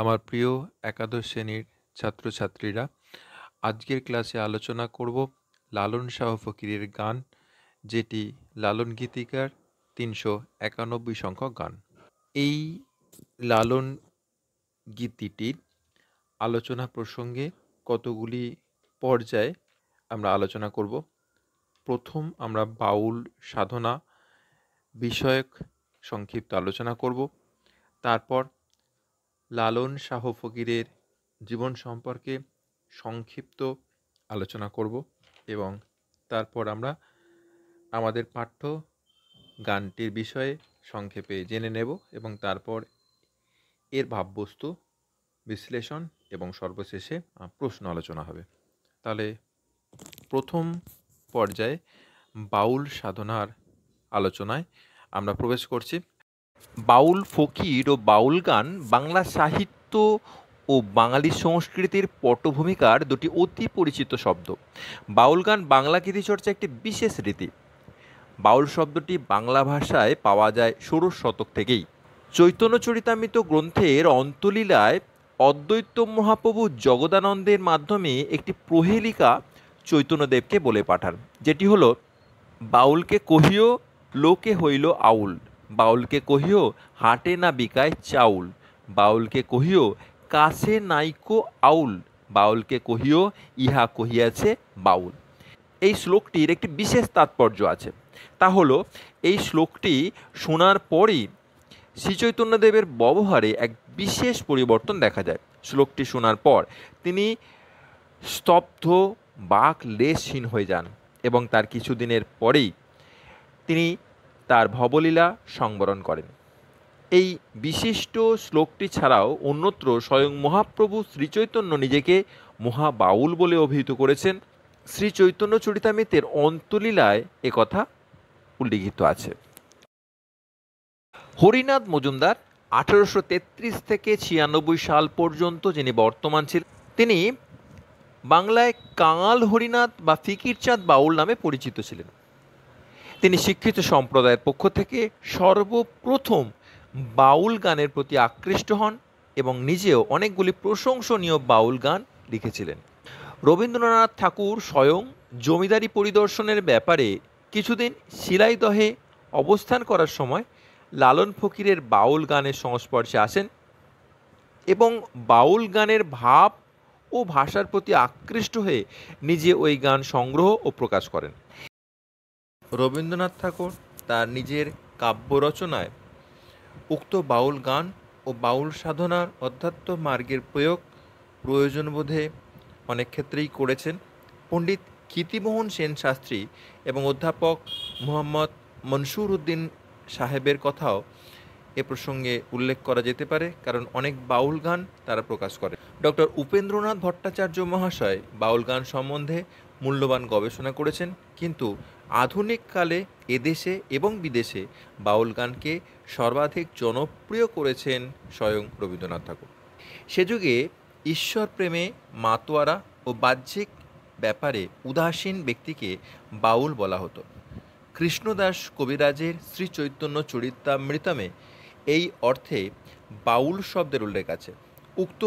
আমার প্রিয় একাদশ শ্রেণীর ছাত্রছাত্রীরা আজকের ক্লাসে আলোচনা করব লালন শাহ ফকিরের গান যেটি লালন গীতিকার তিনশো একানব্বই সংখ্যক গান এই লালন গীতিটির আলোচনা প্রসঙ্গে কতগুলি পর্যায়ে আমরা আলোচনা করব প্রথম আমরা বাউল সাধনা বিষয়ক সংক্ষিপ্ত আলোচনা করব তারপর লালন শাহ ফকিরের জীবন সম্পর্কে সংক্ষিপ্ত আলোচনা করব এবং তারপর আমরা আমাদের পাঠ্য গানটির বিষয়ে সংক্ষেপে জেনে নেব এবং তারপর এর ভাববস্তু বিশ্লেষণ এবং সর্বশেষে প্রশ্ন আলোচনা হবে তাহলে প্রথম পর্যায়ে বাউল সাধনার আলোচনায় আমরা প্রবেশ করছি বাউল ফকির ও বাউল গান বাংলা সাহিত্য ও বাঙালি সংস্কৃতির পটভূমিকার দুটি অতি পরিচিত শব্দ বাউল গান বাংলা কৃতিচর্চা একটি বিশেষ রীতি বাউল শব্দটি বাংলা ভাষায় পাওয়া যায় ষোড়শ শতক থেকেই চৈতন্য চরিতামিত গ্রন্থের অন্তলীলায় অদ্বৈত মহাপ্রভু জগদানন্দের মাধ্যমে একটি প্রহেলিকা চৈতন্যদেবকে বলে পাঠান যেটি হলো বাউলকে কহিও লোকে হইল আউল বাউলকে কহিও হাটে না বিকায় চাউল বাউলকে কহিও কাছে নাইকো আউল বাউলকে কহিও ইহা কহিয়াছে বাউল এই শ্লোকটির একটি বিশেষ তাৎপর্য আছে তা হল এই শ্লোকটি শোনার পরই শ্রীচৈতন্যদেবের ব্যবহারে এক বিশেষ পরিবর্তন দেখা যায় শ্লোকটি শোনার পর তিনি স্তব্ধ বাক লেসহীন হয়ে যান এবং তার কিছুদিনের পরেই তিনি তার ভবলীলা সংবরণ করেন এই বিশিষ্ট শ্লোকটি ছাড়াও অন্যত্র স্বয়ং মহাপ্রভু শ্রীচৈতন্য নিজেকে মহাবাউল বলে অভিহিত করেছেন শ্রী চৈতন্য অন্তলীলায় একথা উল্লিখিত আছে হরিনাথ মজুমদার আঠেরোশো তেত্রিশ থেকে ছিয়ানব্বই সাল পর্যন্ত যিনি বর্তমান ছিলেন তিনি বাংলায় কাঙাল হরিনাথ বা ফিকিরচাঁদ বাউল নামে পরিচিত ছিলেন তিনি শিক্ষিত সম্প্রদায়ের পক্ষ থেকে সর্বপ্রথম বাউল গানের প্রতি আকৃষ্ট হন এবং নিজেও অনেকগুলি প্রশংসনীয় বাউল গান লিখেছিলেন রবীন্দ্রনাথ ঠাকুর স্বয়ং জমিদারি পরিদর্শনের ব্যাপারে কিছুদিন শিলাইদহে অবস্থান করার সময় লালন ফকিরের বাউল গানের সংস্পর্শে আসেন এবং বাউল গানের ভাব ও ভাষার প্রতি আকৃষ্ট হয়ে নিজে ওই গান সংগ্রহ ও প্রকাশ করেন রবীন্দ্রনাথ ঠাকুর তার নিজের কাব্য রচনায় উক্ত বাউল গান ও বাউল সাধনার অধ্যাত্ম মার্গের প্রয়োগ প্রয়োজন বোধে অনেক ক্ষেত্রেই করেছেন পণ্ডিত কীতিমোহন সেন শাস্ত্রী এবং অধ্যাপক মোহাম্মদ মনসুর উদ্দিন সাহেবের কথাও এ প্রসঙ্গে উল্লেখ করা যেতে পারে কারণ অনেক বাউল গান তারা প্রকাশ করে ডক্টর উপেন্দ্রনাথ ভট্টাচার্য মহাশয় বাউল গান সম্বন্ধে মূল্যবান গবেষণা করেছেন কিন্তু আধুনিককালে এদেশে এবং বিদেশে বাউল গানকে সর্বাধিক জনপ্রিয় করেছেন স্বয়ং রবীন্দ্রনাথ ঠাকুর সে যুগে ঈশ্বর প্রেমে মাতোয়ারা ও বাহ্যিক ব্যাপারে উদাসীন ব্যক্তিকে বাউল বলা হতো কৃষ্ণদাস কবিরাজের শ্রী চৈতন্য চরিতামৃতমে এই অর্থে বাউল শব্দের উল্লেখ আছে উক্ত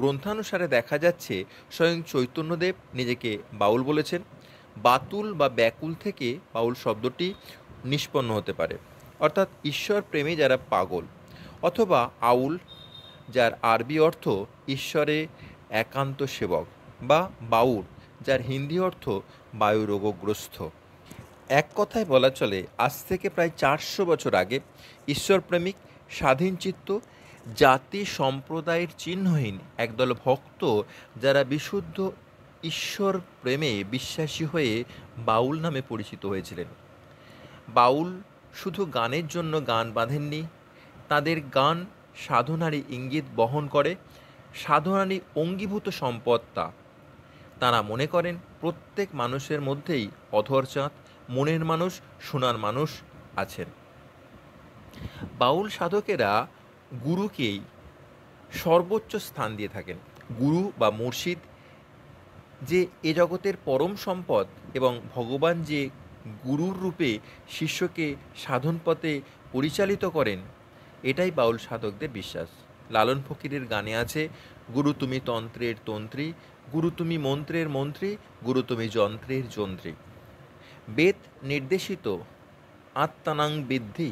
গ্রন্থানুসারে দেখা যাচ্ছে স্বয়ং চৈতন্যদেব নিজেকে বাউল বলেছেন বাতুল বা ব্যাকুল থেকে বাউল শব্দটি নিষ্পন্ন হতে পারে অর্থাৎ ঈশ্বর প্রেমে যারা পাগল অথবা আউল যার আরবি অর্থ ঈশ্বরে একান্ত সেবক বা বাউল যার হিন্দি অর্থ বায়ুরোগগ্রস্ত এক কথায় বলা চলে আজ থেকে প্রায় চারশো বছর আগে ঈশ্বরপ্রেমিক স্বাধীনচিত্ত জাতি সম্প্রদায়ের চিহ্নহীন একদল ভক্ত যারা বিশুদ্ধ ঈশ্বর প্রেমে বিশ্বাসী হয়ে বাউল নামে পরিচিত হয়েছিলেন বাউল শুধু গানের জন্য গান বাঁধেননি তাদের গান সাধনারই ইঙ্গিত বহন করে সাধনারই অঙ্গীভূত সম্পদটা তারা মনে করেন প্রত্যেক মানুষের মধ্যেই অধরচাঁদ চাঁদ মনের মানুষ সোনার মানুষ আছেন বাউল সাধকেরা গুরুকেই সর্বোচ্চ স্থান দিয়ে থাকেন গুরু বা মুর্শিদ যে এ জগতের পরম সম্পদ এবং ভগবান যে গুরুর রূপে শিষ্যকে সাধন পথে পরিচালিত করেন এটাই বাউল সাধকদের বিশ্বাস লালন ফকিরের গানে আছে গুরু তুমি তন্ত্রের তন্ত্রী গুরু তুমি মন্ত্রের মন্ত্রী গুরু তুমি যন্ত্রের যন্ত্রী বেদ নির্দেশিত আত্মানাং বৃদ্ধি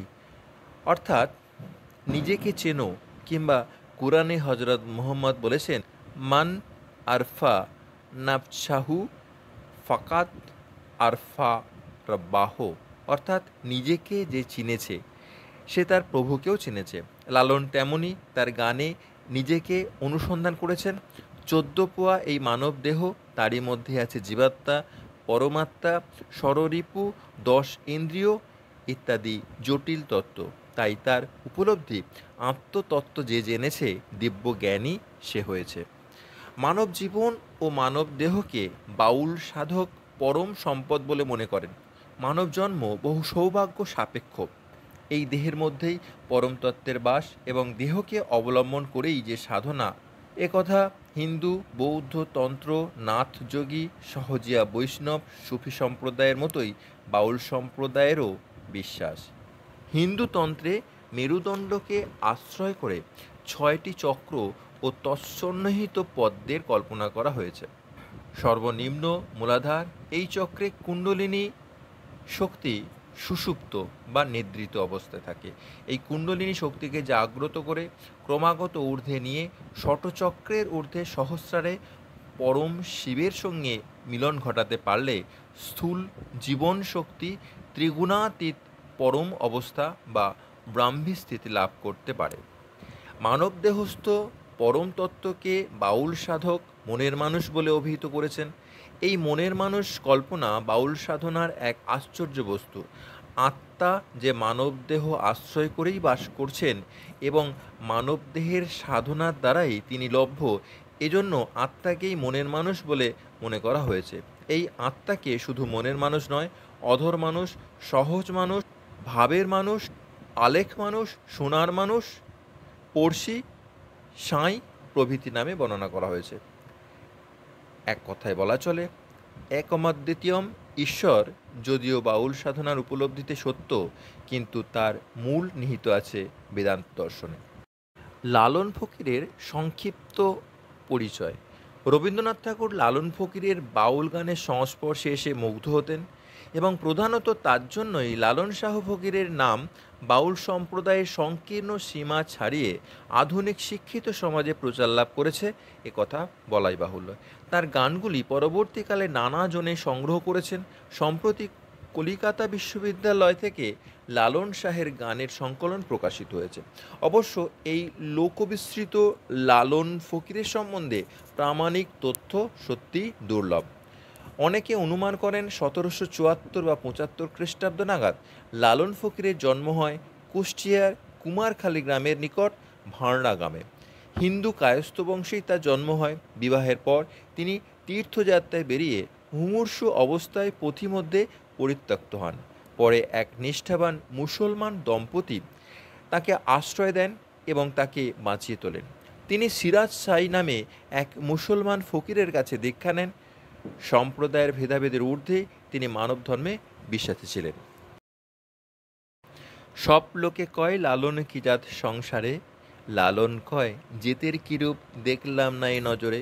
অর্থাৎ নিজেকে চেনো কিংবা কোরআনে হজরত মোহাম্মদ বলেছেন মান আরফা নাফসাহু ফাকাত আরফা রব্বাহ অর্থাৎ নিজেকে যে চিনেছে সে তার প্রভুকেও চিনেছে লালন তেমনই তার গানে নিজেকে অনুসন্ধান করেছেন চোদ্দ পোয়া এই মানব দেহ তারই মধ্যে আছে জীবাত্মা পরমাত্মা সররিপু দশ ইন্দ্রিয় ইত্যাদি জটিল তত্ত্ব তাই তার উপলব্ধি আত্মতত্ত্ব যে জেনেছে দিব্য জ্ঞানী সে হয়েছে মানব জীবন ও মানব দেহকে বাউল সাধক পরম সম্পদ বলে মনে করেন মানব জন্ম বহু সৌভাগ্য সাপেক্ষ এই দেহের মধ্যেই পরমতত্ত্বের বাস এবং দেহকে অবলম্বন করেই যে সাধনা একথা হিন্দু বৌদ্ধ তন্ত্র যোগী সহজিয়া বৈষ্ণব সুফি সম্প্রদায়ের মতোই বাউল সম্প্রদায়েরও বিশ্বাস হিন্দু তন্ত্রে মেরুদণ্ডকে আশ্রয় করে ছয়টি চক্র ও তৎসন্নিহিত পদ্মের কল্পনা করা হয়েছে সর্বনিম্ন মূলাধার এই চক্রে কুণ্ডলিনী শক্তি সুষুপ্ত বা নিদ্রিত অবস্থায় থাকে এই কুণ্ডলিনী শক্তিকে জাগ্রত করে ক্রমাগত ঊর্ধ্বে নিয়ে শটচক্রের ঊর্ধ্বে সহস্রারে পরম শিবের সঙ্গে মিলন ঘটাতে পারলে স্থূল জীবন শক্তি ত্রিগুণাতীত পরম অবস্থা বা ব্রাহ্মী স্থিতি লাভ করতে পারে মানবদেহস্থ পরম তত্ত্বকে বাউল সাধক মনের মানুষ বলে অভিহিত করেছেন এই মনের মানুষ কল্পনা বাউল সাধনার এক আশ্চর্য বস্তু আত্মা যে মানবদেহ আশ্রয় করেই বাস করছেন এবং মানবদেহের সাধনার দ্বারাই তিনি লভ্য এজন্য আত্মাকেই মনের মানুষ বলে মনে করা হয়েছে এই আত্মাকে শুধু মনের মানুষ নয় অধর মানুষ সহজ মানুষ ভাবের মানুষ আলেখ মানুষ সোনার মানুষ পড়শি সাঁই প্রভৃতি নামে বর্ণনা করা হয়েছে এক কথায় বলা চলে একমাদ্বিতীয়ম ঈশ্বর যদিও বাউল সাধনার উপলব্ধিতে সত্য কিন্তু তার মূল নিহিত আছে বেদান্ত দর্শনে লালন ফকিরের সংক্ষিপ্ত পরিচয় রবীন্দ্রনাথ ঠাকুর লালন ফকিরের বাউল গানের সংস্পর্শে এসে মুগ্ধ হতেন এবং প্রধানত তার জন্যই লালন শাহ ফকিরের নাম বাউল সম্প্রদায়ের সংকীর্ণ সীমা ছাড়িয়ে আধুনিক শিক্ষিত সমাজে প্রচার লাভ করেছে এ কথা বলাই বাহুল্য তার গানগুলি পরবর্তীকালে নানা জনে সংগ্রহ করেছেন সম্প্রতি কলিকাতা বিশ্ববিদ্যালয় থেকে লালন শাহের গানের সংকলন প্রকাশিত হয়েছে অবশ্য এই লোকবিস্তৃত লালন ফকিরের সম্বন্ধে প্রামাণিক তথ্য সত্যি দুর্লভ অনেকে অনুমান করেন সতেরোশো চুয়াত্তর বা পঁচাত্তর খ্রিস্টাব্দ নাগাদ লালন ফকিরের জন্ম হয় কুষ্টিয়ার কুমারখালী গ্রামের নিকট ভাঁড়া গ্রামে হিন্দু কায়স্থ বংশেই তার জন্ম হয় বিবাহের পর তিনি তীর্থযাত্রায় বেরিয়ে হুমুর্ষু অবস্থায় পথিমধ্যে পরিত্যক্ত হন পরে এক নিষ্ঠাবান মুসলমান দম্পতি তাকে আশ্রয় দেন এবং তাকে বাঁচিয়ে তোলেন তিনি সিরাজ সাই নামে এক মুসলমান ফকিরের কাছে দীক্ষা নেন সম্প্রদায়ের ভেদাভেদের ঊর্ধ্বে তিনি মানব ধর্মে বিশ্বাসী ছিলেন সব লোকে কয় লালন কি জাত সংসারে লালন কয় জেতের কিরূপ দেখলাম না এ নজরে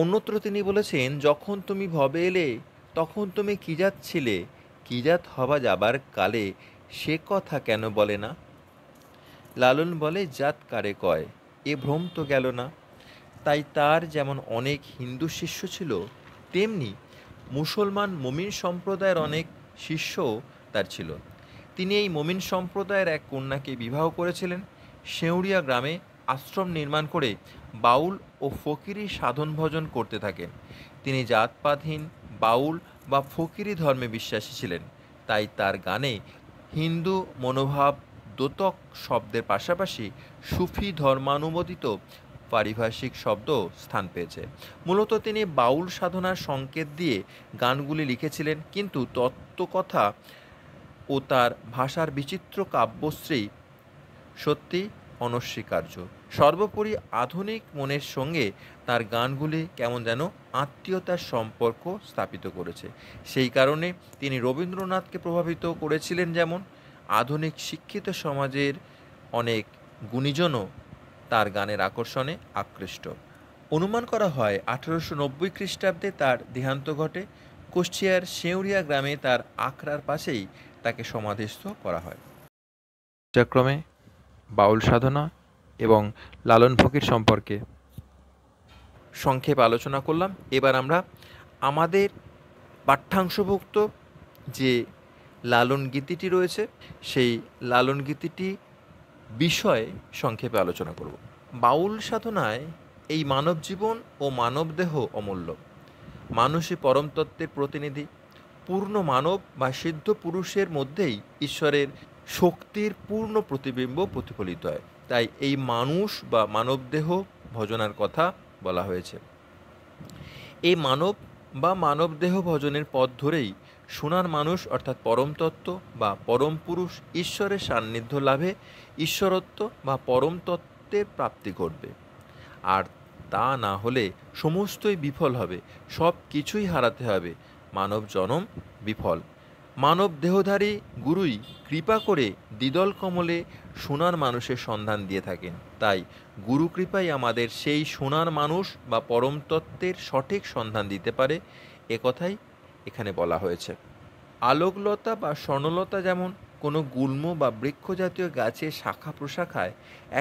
অন্যত্র তিনি বলেছেন যখন তুমি ভবে এলে তখন তুমি কি জাত ছিলে কি জাত হবা যাবার কালে সে কথা কেন বলে না লালন বলে জাত কারে কয় এ ভ্রম তো গেল না তাই তার যেমন অনেক হিন্দু শিষ্য ছিল তেমনি মুসলমান মমিন সম্প্রদায়ের অনেক শিষ্যও তার ছিল তিনি এই মমিন সম্প্রদায়ের এক কন্যাকে বিবাহ করেছিলেন শেউড়িয়া গ্রামে আশ্রম নির্মাণ করে বাউল ও ফকিরি সাধন ভজন করতে থাকেন তিনি জাতপাতহীন বাউল বা ফকিরি ধর্মে বিশ্বাসী ছিলেন তাই তার গানে হিন্দু মনোভাব দোতক শব্দের পাশাপাশি সুফি ধর্মানুমোদিত পারিভাষিক শব্দ স্থান পেয়েছে মূলত তিনি বাউল সাধনার সংকেত দিয়ে গানগুলি লিখেছিলেন কিন্তু তত্ত্বকথা ও তার ভাষার বিচিত্র কাব্যশ্রী সত্যি অনস্বীকার্য সর্বোপরি আধুনিক মনের সঙ্গে তার গানগুলি কেমন যেন আত্মীয়তার সম্পর্ক স্থাপিত করেছে সেই কারণে তিনি রবীন্দ্রনাথকে প্রভাবিত করেছিলেন যেমন আধুনিক শিক্ষিত সমাজের অনেক গুণীজনও তার গানের আকর্ষণে আকৃষ্ট অনুমান করা হয় আঠারোশো নব্বই খ্রিস্টাব্দে তার দেহান্ত ঘটে কুষ্টিয়ার শেউরিয়া গ্রামে তার আখড়ার পাশেই তাকে সমাধিস্থ করা হয় পর্যাক্রমে বাউল সাধনা এবং লালন ফকির সম্পর্কে সংক্ষেপ আলোচনা করলাম এবার আমরা আমাদের পাঠ্যাংশভুক্ত যে লালন গীতিটি রয়েছে সেই লালন গীতিটি বিষয়ে সংক্ষেপে আলোচনা করব বাউল সাধনায় এই মানব জীবন ও মানবদেহ অমূল্য মানুষই পরমতত্ত্বের প্রতিনিধি পূর্ণ মানব বা সিদ্ধ পুরুষের মধ্যেই ঈশ্বরের শক্তির পূর্ণ প্রতিবিম্ব প্রতিফলিত হয় তাই এই মানুষ বা মানবদেহ ভজনার কথা বলা হয়েছে এই মানব বা মানবদেহ ভজনের পথ ধরেই সোনার মানুষ অর্থাৎ পরমতত্ত্ব বা পরম পুরুষ ঈশ্বরের সান্নিধ্য লাভে ঈশ্বরত্ব বা পরম তত্ত্বের প্রাপ্তি ঘটবে আর তা না হলে সমস্তই বিফল হবে সব কিছুই হারাতে হবে মানব জনম বিফল মানব দেহধারী গুরুই কৃপা করে দ্বিদল কমলে সোনার মানুষের সন্ধান দিয়ে থাকেন তাই গুরু কৃপাই আমাদের সেই সোনার মানুষ বা পরমতত্ত্বের সঠিক সন্ধান দিতে পারে একথাই এখানে বলা হয়েছে আলোকলতা বা স্বর্ণলতা যেমন কোনো গুল্ম বা বৃক্ষ জাতীয় গাছের শাখা প্রশাখায়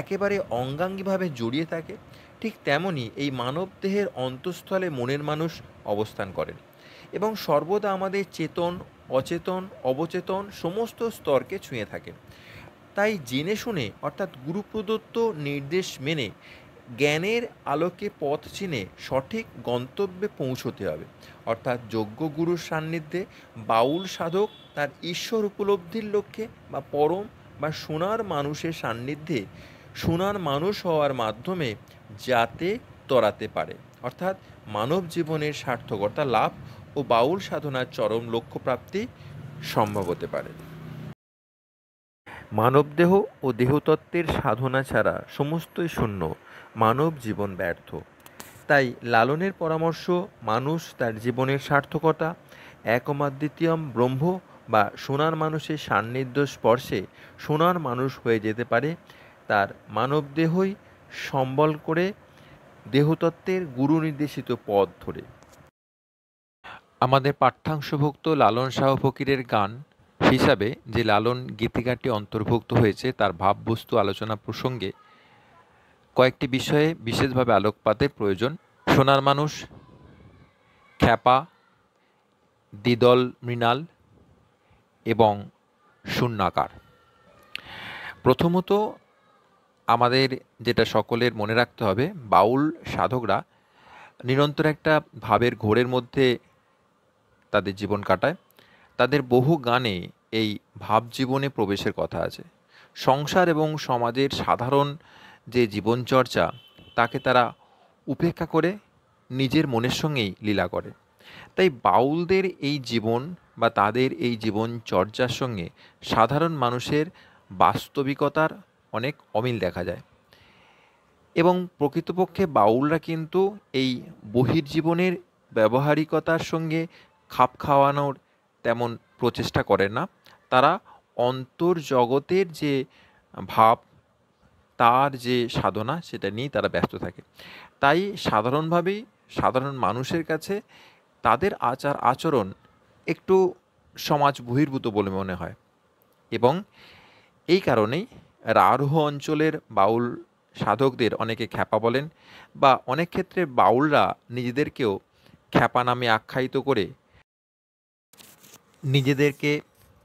একেবারে অঙ্গাঙ্গিভাবে জড়িয়ে থাকে ঠিক তেমনি এই মানবদেহের অন্তঃস্থলে মনের মানুষ অবস্থান করেন এবং সর্বদা আমাদের চেতন অচেতন অবচেতন সমস্ত স্তরকে ছুঁয়ে থাকে তাই জেনে শুনে অর্থাৎ গুরুপ্রদত্ত নির্দেশ মেনে জ্ঞানের আলোকে পথ চিনে সঠিক গন্তব্যে পৌঁছতে হবে অর্থাৎ যোগ্য গুরুর সান্নিধ্যে বাউল সাধক তার ঈশ্বর উপলব্ধির লক্ষ্যে বা পরম বা সোনার মানুষের সান্নিধ্যে সোনার মানুষ হওয়ার মাধ্যমে যাতে তরাতে পারে অর্থাৎ মানব জীবনের সার্থকতা লাভ ও বাউল সাধনার চরম লক্ষ্যপ্রাপ্তি সম্ভব হতে পারে মানবদেহ ও দেহতত্ত্বের সাধনা ছাড়া সমস্তই শূন্য মানব জীবন ব্যর্থ তাই লালনের পরামর্শ মানুষ তার জীবনের সার্থকতা একমাদ্বিতীয়ম ব্রহ্ম বা সোনার মানুষের সান্নিধ্য স্পর্শে সোনার মানুষ হয়ে যেতে পারে তার মানবদেহই সম্বল করে দেহতত্ত্বের গুরু নির্দেশিত পথ ধরে আমাদের পাঠ্যাংশভুক্ত লালন শাহ ফকিরের গান হিসাবে যে লালন গীতিকাটি অন্তর্ভুক্ত হয়েছে তার ভাববস্তু আলোচনা প্রসঙ্গে কয়েকটি বিষয়ে বিশেষভাবে আলোকপাতের প্রয়োজন সোনার মানুষ খ্যাপা দ্বিদল মৃণাল এবং শূন্যাকার প্রথমত আমাদের যেটা সকলের মনে রাখতে হবে বাউল সাধকরা নিরন্তর একটা ভাবের ঘোরের মধ্যে তাদের জীবন কাটায় তাদের বহু গানে এই ভাব জীবনে প্রবেশের কথা আছে সংসার এবং সমাজের সাধারণ যে জীবনচর্চা তাকে তারা উপেক্ষা করে নিজের মনের সঙ্গেই লীলা করে তাই বাউলদের এই জীবন বা তাদের এই জীবন চর্চার সঙ্গে সাধারণ মানুষের বাস্তবিকতার অনেক অমিল দেখা যায় এবং প্রকৃতপক্ষে বাউলরা কিন্তু এই বহির্জীবনের ব্যবহারিকতার সঙ্গে খাপ খাওয়ানোর তেমন প্রচেষ্টা করে না তারা অন্তর্জগতের যে ভাব তার যে সাধনা সেটা নিয়েই তারা ব্যস্ত থাকে তাই সাধারণভাবেই সাধারণ মানুষের কাছে তাদের আচার আচরণ একটু সমাজ বহির্ভূত বলে মনে হয় এবং এই কারণেই রারোহ অঞ্চলের বাউল সাধকদের অনেকে খ্যাপা বলেন বা অনেক ক্ষেত্রে বাউলরা নিজেদেরকেও খ্যাপা নামে আখ্যায়িত করে নিজেদেরকে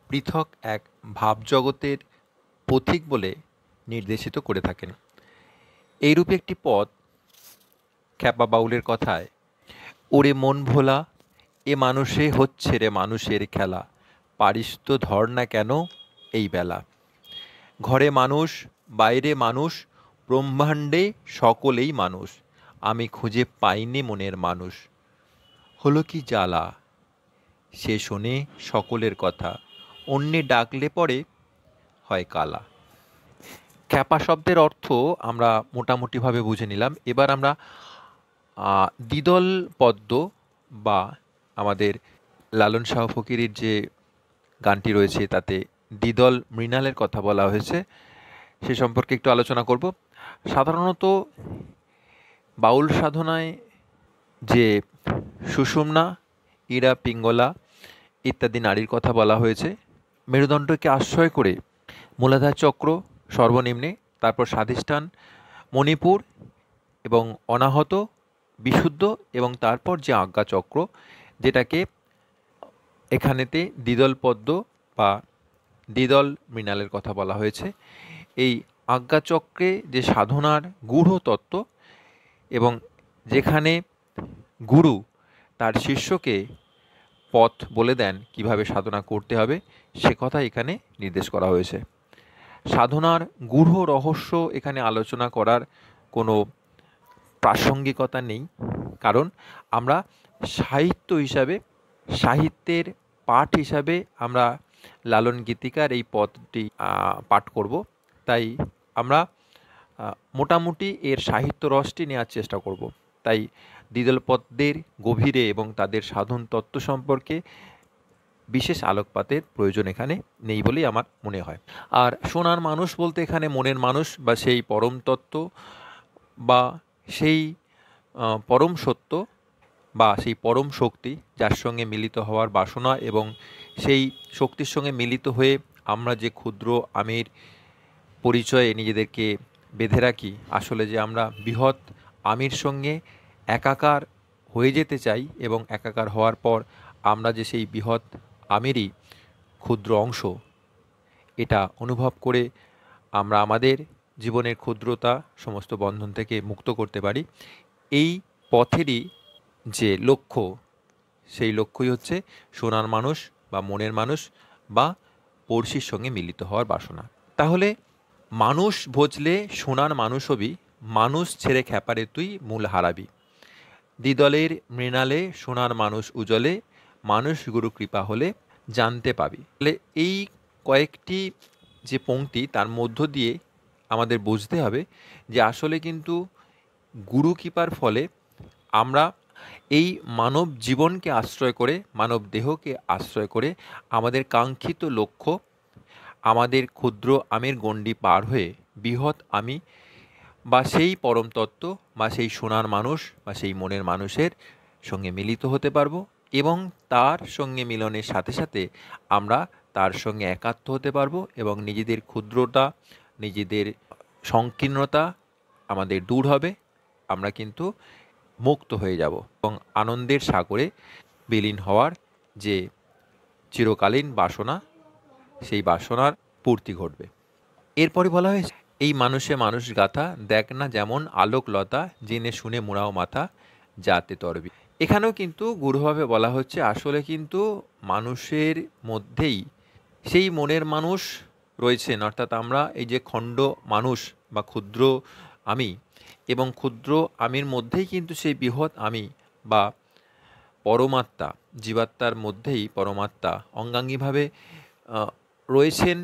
পৃথক এক ভাবজগতের পথিক বলে নির্দেশিত করে থাকেন এইরূপে একটি পদ খ্যাপা বাউলের কথায় ওরে মন ভোলা এ মানুষে হচ্ছে রে মানুষের খেলা পারিস তো ধর না কেন এই বেলা ঘরে মানুষ বাইরে মানুষ ব্রহ্মাণ্ডে সকলেই মানুষ আমি খুঁজে পাইনি মনের মানুষ হলো কি জ্বালা সে শোনে সকলের কথা অন্যে ডাকলে পরে হয় কালা খ্যাপা শব্দের অর্থ আমরা মোটামুটিভাবে বুঝে নিলাম এবার আমরা দ্বিদল পদ্ম বা আমাদের লালন শাহ ফকিরের যে গানটি রয়েছে তাতে দ্বিদল মৃণালের কথা বলা হয়েছে সে সম্পর্কে একটু আলোচনা করব সাধারণত বাউল সাধনায় যে সুষুমনা ইরা পিঙ্গলা ইত্যাদি নারীর কথা বলা হয়েছে মেরুদণ্ডকে আশ্রয় করে মূলাধার চক্র সর্বনিম্নে তারপর স্বাধিষ্ঠান মণিপুর এবং অনাহত বিশুদ্ধ এবং তারপর যে আজ্ঞাচক্র যেটাকে এখানেতে দ্বিদল পদ্ম বা দ্বিদল মৃণালের কথা বলা হয়েছে এই আজ্ঞাচক্রে যে সাধনার গূঢ় তত্ত্ব এবং যেখানে গুরু তার শিষ্যকে পথ বলে দেন কিভাবে সাধনা করতে হবে সে কথা এখানে নির্দেশ করা হয়েছে সাধনার গূঢ় রহস্য এখানে আলোচনা করার কোনো প্রাসঙ্গিকতা নেই কারণ আমরা সাহিত্য হিসাবে সাহিত্যের পাঠ হিসাবে আমরা লালন গীতিকার এই পদটি পাঠ করব তাই আমরা মোটামুটি এর সাহিত্য রসটি নেওয়ার চেষ্টা করব তাই দ্বিদলপদ্মের গভীরে এবং তাদের সাধন তত্ত্ব সম্পর্কে বিশেষ আলোকপাতের প্রয়োজন এখানে নেই বলেই আমার মনে হয় আর সোনার মানুষ বলতে এখানে মনের মানুষ বা সেই পরম তত্ত্ব বা সেই পরম সত্য বা সেই পরম শক্তি যার সঙ্গে মিলিত হওয়ার বাসনা এবং সেই শক্তির সঙ্গে মিলিত হয়ে আমরা যে ক্ষুদ্র আমির পরিচয়ে নিজেদেরকে বেঁধে রাখি আসলে যে আমরা বৃহৎ আমির সঙ্গে একাকার হয়ে যেতে চাই এবং একাকার হওয়ার পর আমরা যে সেই বৃহৎ আমেরই ক্ষুদ্র অংশ এটা অনুভব করে আমরা আমাদের জীবনের ক্ষুদ্রতা সমস্ত বন্ধন থেকে মুক্ত করতে পারি এই পথেরই যে লক্ষ্য সেই লক্ষ্যই হচ্ছে সোনার মানুষ বা মনের মানুষ বা পড়শির সঙ্গে মিলিত হওয়ার বাসনা তাহলে মানুষ ভজলে সোনার মানুষ হবি মানুষ ছেড়ে খ্যাপারে তুই মূল হারাবি দ্বিদলের মৃণালে সোনার মানুষ উজলে মানুষ গুরু কৃপা হলে জানতে পাবি তাহলে এই কয়েকটি যে পঙ্ক্তি তার মধ্য দিয়ে আমাদের বুঝতে হবে যে আসলে কিন্তু গুরু কৃপার ফলে আমরা এই মানব জীবনকে আশ্রয় করে মানব দেহকে আশ্রয় করে আমাদের কাঙ্ক্ষিত লক্ষ্য আমাদের ক্ষুদ্র আমের গণ্ডি পার হয়ে বৃহৎ আমি বা সেই পরমতত্ত্ব বা সেই সোনার মানুষ বা সেই মনের মানুষের সঙ্গে মিলিত হতে পারবো এবং তার সঙ্গে মিলনের সাথে সাথে আমরা তার সঙ্গে একাত্ম হতে পারবো এবং নিজেদের ক্ষুদ্রতা নিজেদের সংকীর্ণতা আমাদের দূর হবে আমরা কিন্তু মুক্ত হয়ে যাব এবং আনন্দের সাগরে বিলীন হওয়ার যে চিরকালীন বাসনা সেই বাসনার পূর্তি ঘটবে এরপরে বলা হয়েছে এই মানুষে মানুষ গাথা দেখ না যেমন আলোক লতা জেনে শুনে মুড়াও মাথা যাতে তরবি এখানেও কিন্তু গূঢ়ভাবে বলা হচ্ছে আসলে কিন্তু মানুষের মধ্যেই সেই মনের মানুষ রয়েছেন অর্থাৎ আমরা এই যে খণ্ড মানুষ বা ক্ষুদ্র আমি এবং ক্ষুদ্র আমির মধ্যেই কিন্তু সেই বৃহৎ আমি বা পরমাত্মা জীবাত্মার মধ্যেই পরমাত্মা অঙ্গাঙ্গিভাবে রয়েছেন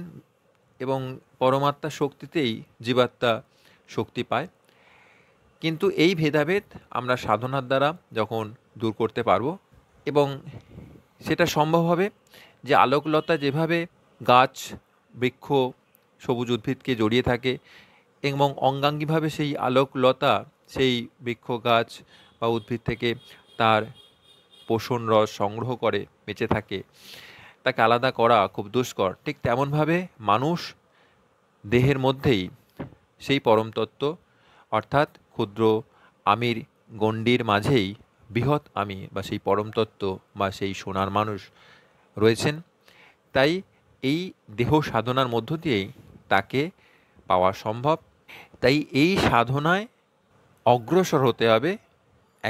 এবং পরমাত্মা শক্তিতেই জীবাত্মা শক্তি পায় কিন্তু এই ভেদাভেদ আমরা সাধনার দ্বারা যখন দূর করতে পারবো এবং সেটা সম্ভব হবে যে আলোকলতা যেভাবে গাছ বৃক্ষ সবুজ উদ্ভিদকে জড়িয়ে থাকে এবং অঙ্গাঙ্গিভাবে সেই আলোকলতা সেই বৃক্ষ গাছ বা উদ্ভিদ থেকে তার পোষণ রস সংগ্রহ করে বেঁচে থাকে তাকে আলাদা করা খুব দুষ্কর ঠিক তেমনভাবে মানুষ দেহের মধ্যেই সেই পরমতত্ত্ব অর্থাৎ ক্ষুদ্র আমির গণ্ডির মাঝেই বৃহৎ আমি বা সেই পরমতত্ত্ব বা সেই সোনার মানুষ রয়েছেন তাই এই দেহ সাধনার মধ্য দিয়েই তাকে পাওয়া সম্ভব তাই এই সাধনায় অগ্রসর হতে হবে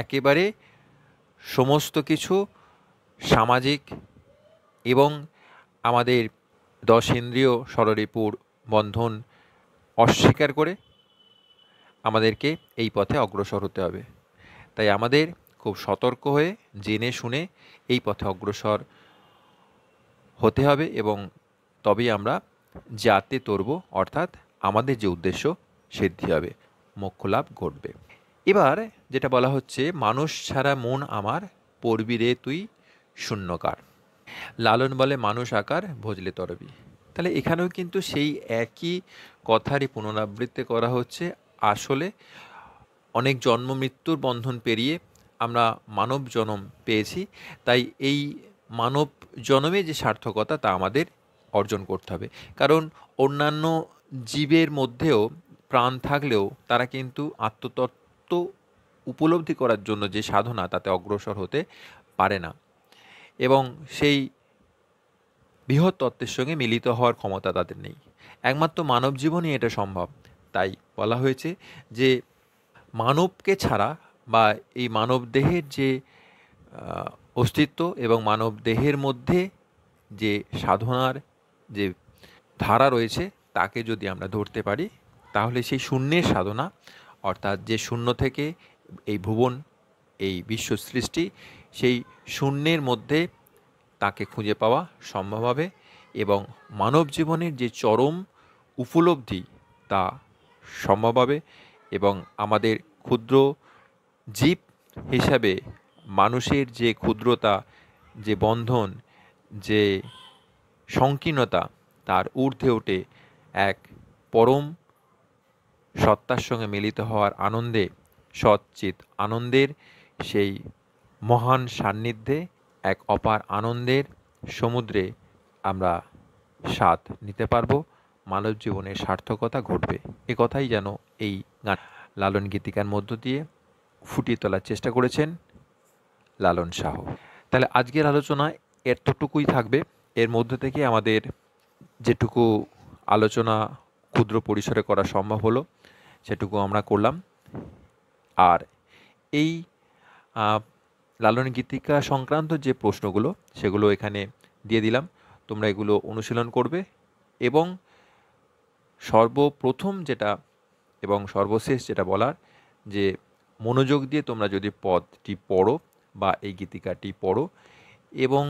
একেবারে সমস্ত কিছু সামাজিক এবং আমাদের দশ ইন্দ্রিয় সররিপুর বন্ধন অস্বীকার করে আমাদেরকে এই পথে অগ্রসর হতে হবে তাই আমাদের খুব সতর্ক হয়ে জেনে শুনে এই পথে অগ্রসর হতে হবে এবং তবেই আমরা যাতে তরব অর্থাৎ আমাদের যে উদ্দেশ্য সিদ্ধি হবে মোক্ষ লাভ ঘটবে এবার যেটা বলা হচ্ছে মানুষ ছাড়া মন আমার পড়বি রে তুই শূন্যকার লালন বলে মানুষ আকার ভজলে তরবি তাহলে এখানেও কিন্তু সেই একই কথারই পুনরাবৃত্তি করা হচ্ছে আসলে অনেক জন্ম মৃত্যুর বন্ধন পেরিয়ে আমরা মানব জনম পেয়েছি তাই এই মানব জনমে যে সার্থকতা তা আমাদের অর্জন করতে হবে কারণ অন্যান্য জীবের মধ্যেও প্রাণ থাকলেও তারা কিন্তু আত্মতত্ত্ব উপলব্ধি করার জন্য যে সাধনা তাতে অগ্রসর হতে পারে না এবং সেই বৃহৎ তত্ত্বের সঙ্গে মিলিত হওয়ার ক্ষমতা তাদের নেই একমাত্র মানব জীবনই এটা সম্ভব তাই বলা হয়েছে যে মানবকে ছাড়া বা এই মানব দেহের যে অস্তিত্ব এবং মানব দেহের মধ্যে যে সাধনার যে ধারা রয়েছে তাকে যদি আমরা ধরতে পারি তাহলে সেই শূন্যের সাধনা অর্থাৎ যে শূন্য থেকে এই ভুবন এই বিশ্ব সৃষ্টি সেই শূন্যের মধ্যে তাকে খুঁজে পাওয়া সম্ভব হবে এবং মানব জীবনের যে চরম উপলব্ধি তা সম্ভব হবে এবং আমাদের ক্ষুদ্র জীব হিসাবে মানুষের যে ক্ষুদ্রতা যে বন্ধন যে সংকীর্ণতা তার ঊর্ধ্বে ওঠে এক পরম সত্তার সঙ্গে মিলিত হওয়ার আনন্দে সচ্চিত আনন্দের সেই মহান সান্নিধ্যে এক অপার আনন্দের সমুদ্রে আমরা স্বাদ নিতে পারবো মানব জীবনের সার্থকতা ঘটবে এ কথাই যেন এই গান লালন গীতিকার মধ্য দিয়ে ফুটিয়ে তোলার চেষ্টা করেছেন লালন শাহ তাহলে আজকের আলোচনা এতটুকুই থাকবে এর মধ্যে থেকে আমাদের যেটুকু আলোচনা ক্ষুদ্র পরিসরে করা সম্ভব হলো সেটুকু আমরা করলাম আর এই লালন গীতিকা সংক্রান্ত যে প্রশ্নগুলো সেগুলো এখানে দিয়ে দিলাম তোমরা এগুলো অনুশীলন করবে এবং সর্বপ্রথম যেটা এবং সর্বশেষ যেটা বলার যে মনোযোগ দিয়ে তোমরা যদি পদটি পড়ো বা এই গীতিকাটি পড়ো এবং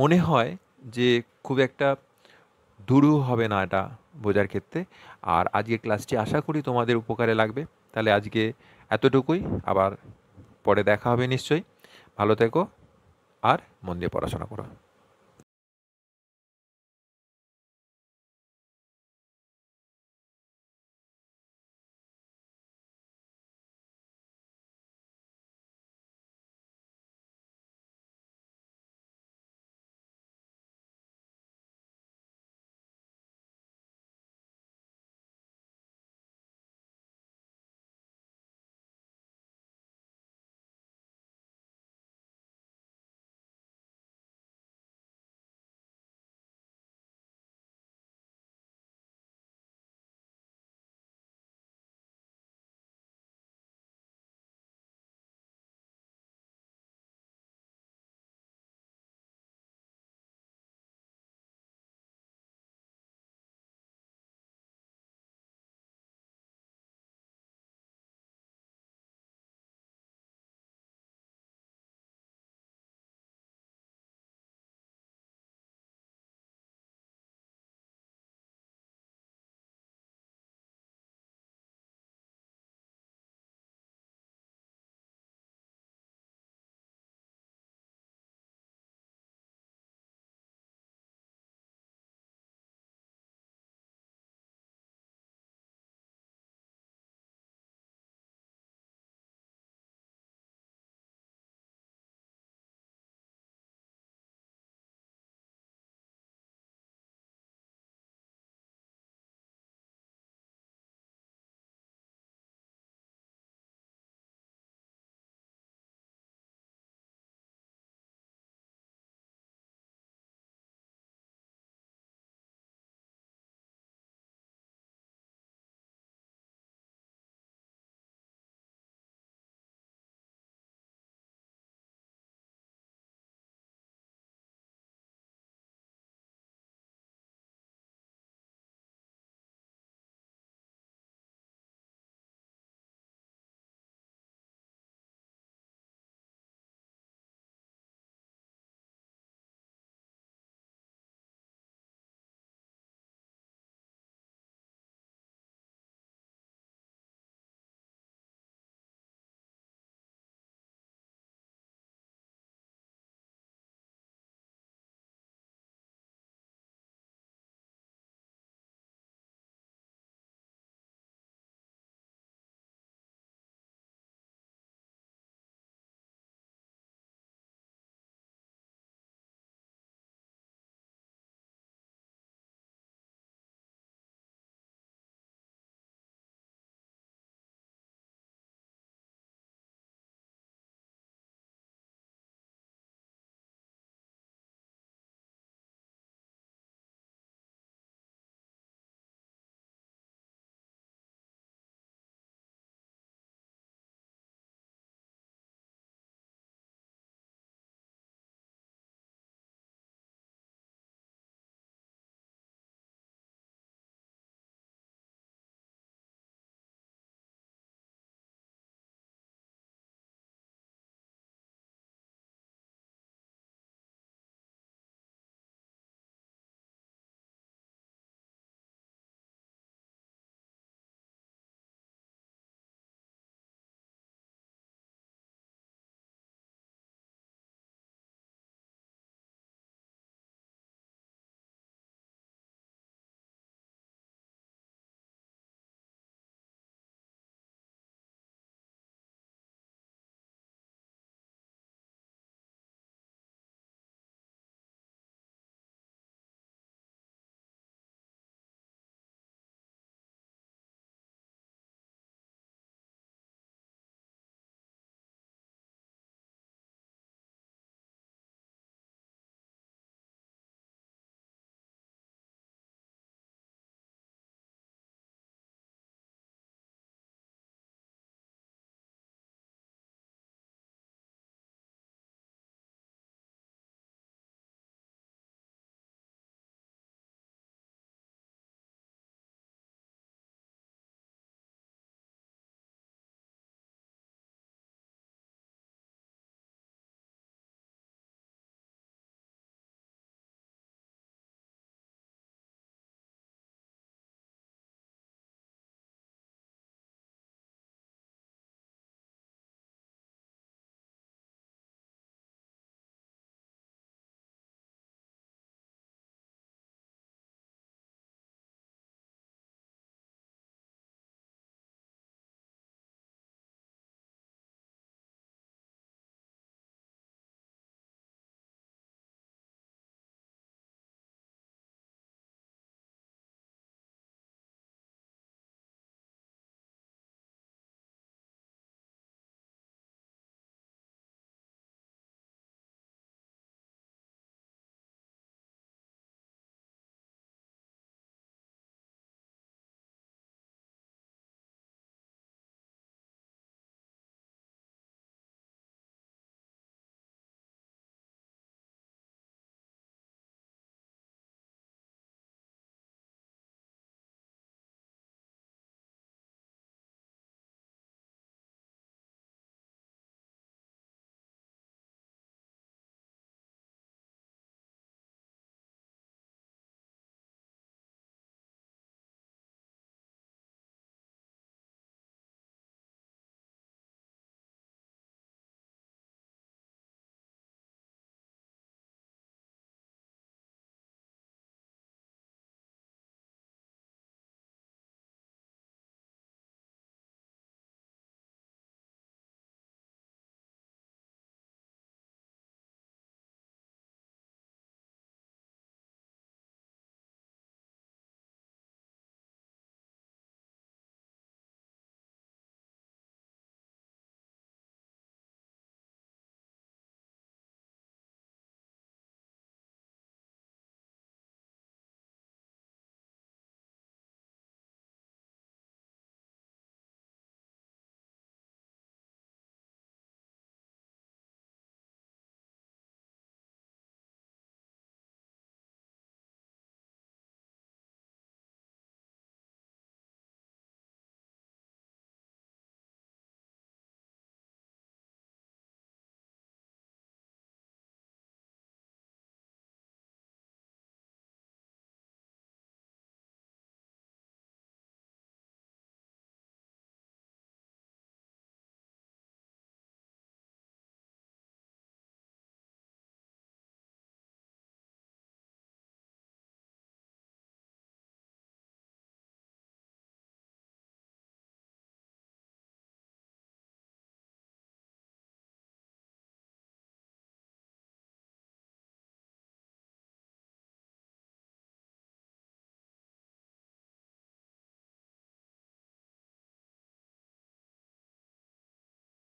মনে হয় যে খুব একটা দুরূহ হবে না এটা বোঝার ক্ষেত্রে আর আজকের ক্লাসটি আশা করি তোমাদের উপকারে লাগবে তাহলে আজকে এতটুকুই আবার পরে দেখা হবে নিশ্চয়ই ভালো থেকো আর মন দিয়ে পড়াশোনা করো